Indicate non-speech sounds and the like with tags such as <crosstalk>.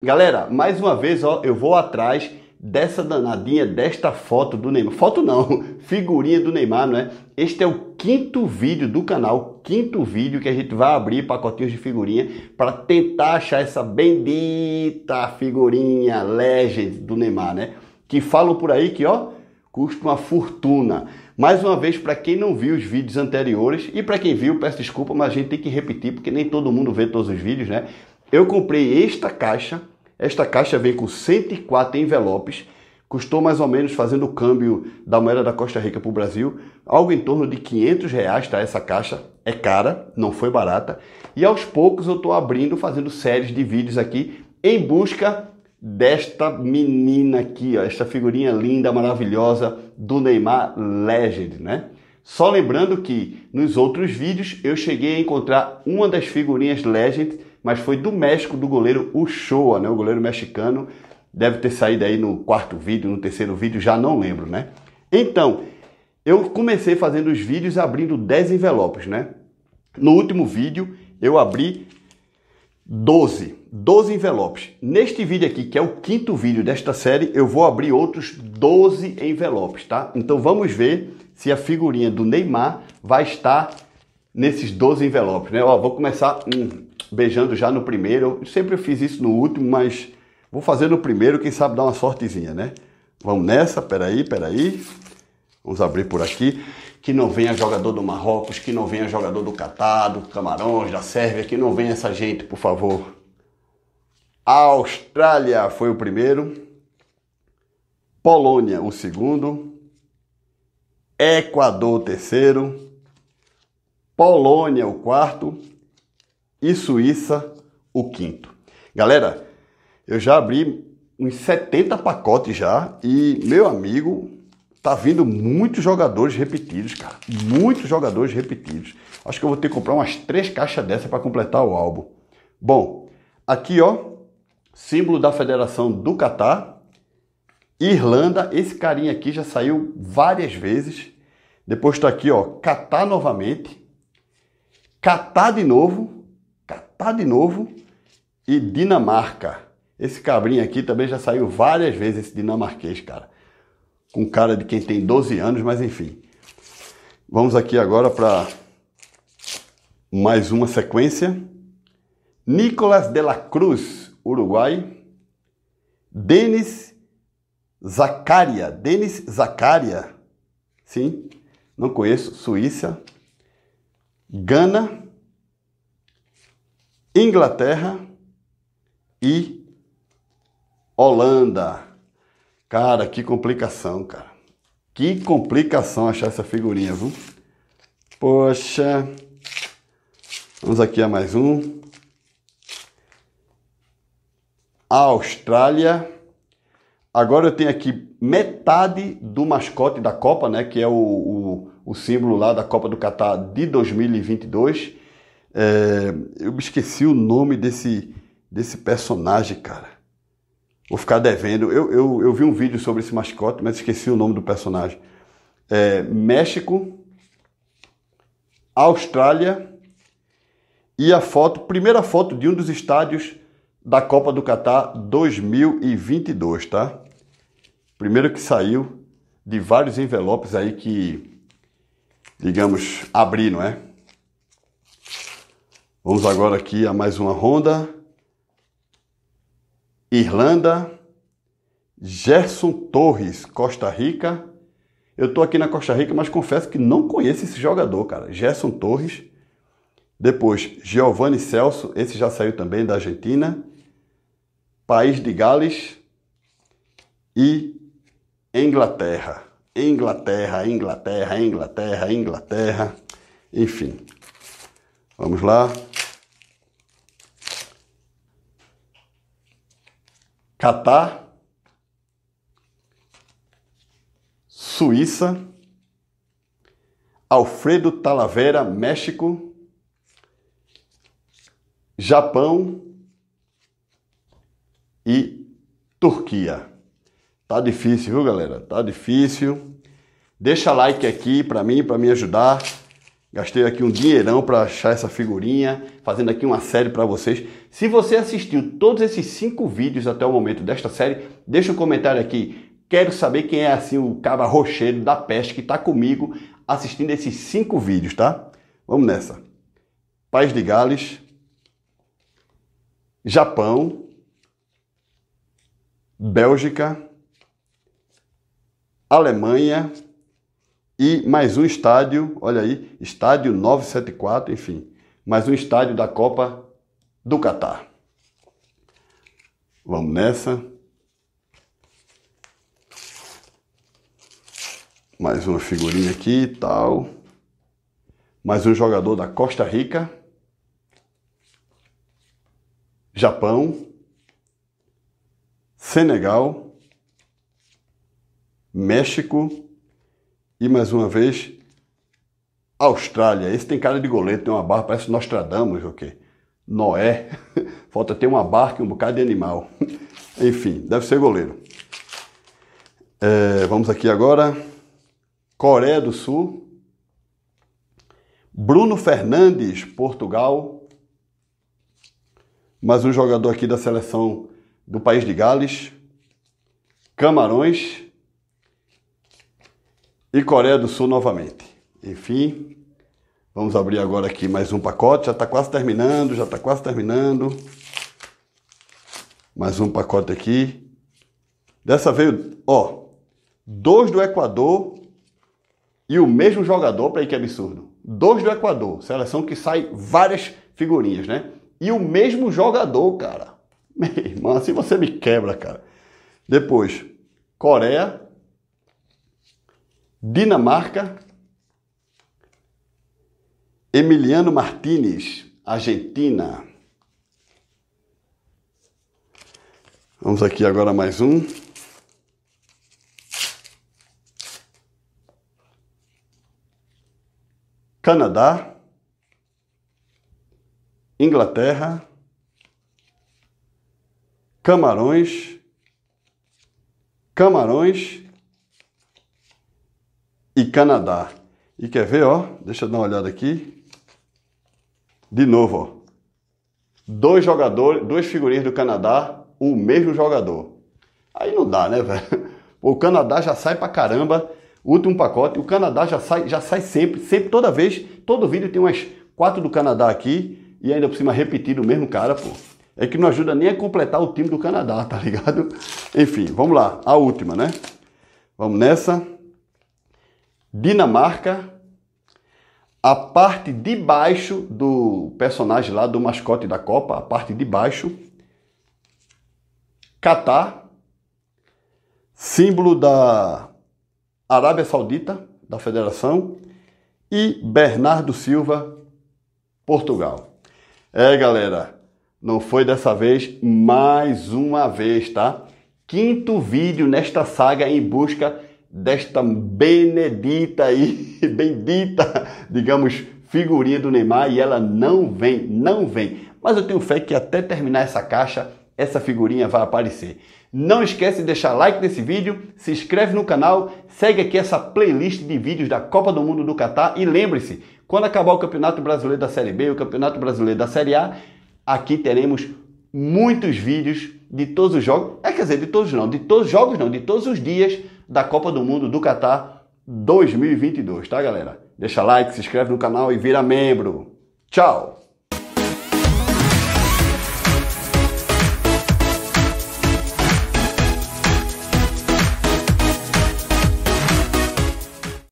Galera, mais uma vez, ó, eu vou atrás dessa danadinha, desta foto do Neymar. Foto não, <laughs> figurinha do Neymar, não é? Este é o quinto vídeo do canal, quinto vídeo que a gente vai abrir pacotinhos de figurinha para tentar achar essa bendita figurinha legend do Neymar, né? Que falam por aí que, ó, custa uma fortuna. Mais uma vez, para quem não viu os vídeos anteriores e para quem viu, peço desculpa, mas a gente tem que repetir porque nem todo mundo vê todos os vídeos, né? Eu comprei esta caixa, esta caixa vem com 104 envelopes, custou mais ou menos, fazendo o câmbio da moeda da Costa Rica para o Brasil, algo em torno de 500 reais, tá? Essa caixa é cara, não foi barata. E aos poucos eu estou abrindo, fazendo séries de vídeos aqui em busca desta menina aqui, ó, esta figurinha linda, maravilhosa do Neymar Legend, né? Só lembrando que nos outros vídeos eu cheguei a encontrar uma das figurinhas Legend mas foi do México do goleiro Uchoa, né? O goleiro mexicano deve ter saído aí no quarto vídeo, no terceiro vídeo, já não lembro, né? Então, eu comecei fazendo os vídeos abrindo 10 envelopes, né? No último vídeo eu abri 12, 12 envelopes. Neste vídeo aqui, que é o quinto vídeo desta série, eu vou abrir outros 12 envelopes, tá? Então vamos ver se a figurinha do Neymar vai estar nesses 12 envelopes, né? Ó, vou começar um, beijando já no primeiro. Eu sempre fiz isso no último, mas vou fazer no primeiro, quem sabe dar uma sortezinha, né? Vamos nessa, peraí, peraí. Vamos abrir por aqui. Que não venha jogador do Marrocos, que não venha jogador do Catar, do Camarões, da Sérvia, que não venha essa gente, por favor. A Austrália foi o primeiro. Polônia, o segundo. Equador, o terceiro. Polônia, o quarto e Suíça, o quinto. Galera, eu já abri uns 70 pacotes já e, meu amigo, tá vindo muitos jogadores repetidos, cara. Muitos jogadores repetidos. Acho que eu vou ter que comprar umas três caixas dessa para completar o álbum. Bom, aqui ó, símbolo da Federação do Catar, Irlanda. Esse carinha aqui já saiu várias vezes. Depois tá aqui ó, Catar novamente, Catar de novo Catar tá de novo e Dinamarca. Esse cabrinho aqui também já saiu várias vezes, esse dinamarquês, cara. Com cara de quem tem 12 anos, mas enfim. Vamos aqui agora para mais uma sequência. Nicolas de la Cruz, Uruguai. Denis Zacaria, Denis Zacaria, sim, não conheço, Suíça, Gana, Inglaterra e Holanda. Cara, que complicação, cara. Que complicação achar essa figurinha, viu? Poxa. Vamos aqui a mais um. Austrália. Agora eu tenho aqui metade do mascote da Copa, né? Que é o, o, o símbolo lá da Copa do Catar de 2022 é, eu me esqueci o nome desse, desse personagem, cara. Vou ficar devendo. Eu, eu, eu vi um vídeo sobre esse mascote, mas esqueci o nome do personagem. É, México, Austrália e a foto, primeira foto de um dos estádios da Copa do Catar 2022, tá? Primeiro que saiu de vários envelopes aí que, digamos, abrir, não é? Vamos agora aqui a mais uma ronda. Irlanda, Gerson Torres, Costa Rica. Eu estou aqui na Costa Rica, mas confesso que não conheço esse jogador, cara. Gerson Torres. Depois, Giovanni Celso, esse já saiu também da Argentina. País de Gales e Inglaterra. Inglaterra, Inglaterra, Inglaterra, Inglaterra. Enfim. Vamos lá. Catar, Suíça, Alfredo Talavera, México, Japão e Turquia. Tá difícil, viu, galera? Tá difícil. Deixa like aqui para mim, para me ajudar. Gastei aqui um dinheirão para achar essa figurinha, fazendo aqui uma série para vocês. Se você assistiu todos esses cinco vídeos até o momento desta série, deixa um comentário aqui. Quero saber quem é assim o cava rocheiro da peste que está comigo assistindo esses cinco vídeos, tá? Vamos nessa. País de Gales, Japão, Bélgica, Alemanha, e mais um estádio, olha aí, estádio 974, enfim, mais um estádio da Copa do Catar. Vamos nessa. Mais uma figurinha aqui e tal. Mais um jogador da Costa Rica. Japão. Senegal. México. E mais uma vez, Austrália. Esse tem cara de goleiro, tem uma barra, parece Nostradamus, o quê? Noé. <laughs> Falta ter uma barca e um bocado de animal. <laughs> Enfim, deve ser goleiro. É, vamos aqui agora. Coreia do Sul. Bruno Fernandes, Portugal. Mais um jogador aqui da seleção do país de Gales. Camarões e Coreia do Sul novamente. Enfim, vamos abrir agora aqui mais um pacote. Já está quase terminando, já está quase terminando. Mais um pacote aqui. Dessa vez, ó, dois do Equador e o mesmo jogador, para aí que é absurdo. Dois do Equador, seleção que sai várias figurinhas, né? E o mesmo jogador, cara. Meu irmão, assim você me quebra, cara. Depois, Coreia, Dinamarca, Emiliano Martinez, Argentina. Vamos aqui agora mais um. Canadá, Inglaterra, Camarões, Camarões e Canadá. E quer ver, ó? Deixa eu dar uma olhada aqui. De novo, ó. Dois jogadores, duas figurinhas do Canadá, o mesmo jogador. Aí não dá, né, <laughs> velho? O Canadá já sai pra caramba, último pacote. O Canadá já sai, já sai sempre, sempre, toda vez. Todo vídeo tem umas quatro do Canadá aqui e ainda por cima repetido o mesmo cara, pô. É que não ajuda nem a completar o time do Canadá, tá ligado? <laughs> Enfim, vamos lá. A última, né? Vamos nessa. Dinamarca, a parte de baixo do personagem lá do mascote da Copa, a parte de baixo, Catar, símbolo da Arábia Saudita, da Federação, e Bernardo Silva, Portugal. É, galera, não foi dessa vez, mais uma vez, tá? Quinto vídeo nesta saga em busca desta benedita e <laughs> bendita, digamos, figurinha do Neymar e ela não vem, não vem. Mas eu tenho fé que até terminar essa caixa, essa figurinha vai aparecer. Não esquece de deixar like nesse vídeo, se inscreve no canal, segue aqui essa playlist de vídeos da Copa do Mundo do Catar e lembre-se, quando acabar o Campeonato Brasileiro da Série B e o Campeonato Brasileiro da Série A, aqui teremos muitos vídeos de todos os jogos, é quer dizer, de todos não, de todos os jogos não, de todos os dias da Copa do Mundo do Catar 2022, tá, galera? Deixa like, se inscreve no canal e vira membro. Tchau!